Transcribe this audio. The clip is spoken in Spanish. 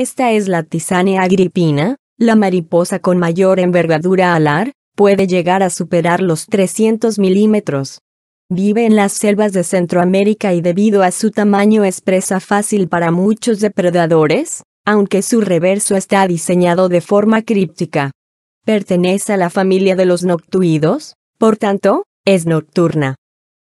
Esta es la Tisane agripina, la mariposa con mayor envergadura alar, puede llegar a superar los 300 milímetros. Vive en las selvas de Centroamérica y debido a su tamaño es presa fácil para muchos depredadores, aunque su reverso está diseñado de forma críptica. Pertenece a la familia de los noctuidos, por tanto, es nocturna.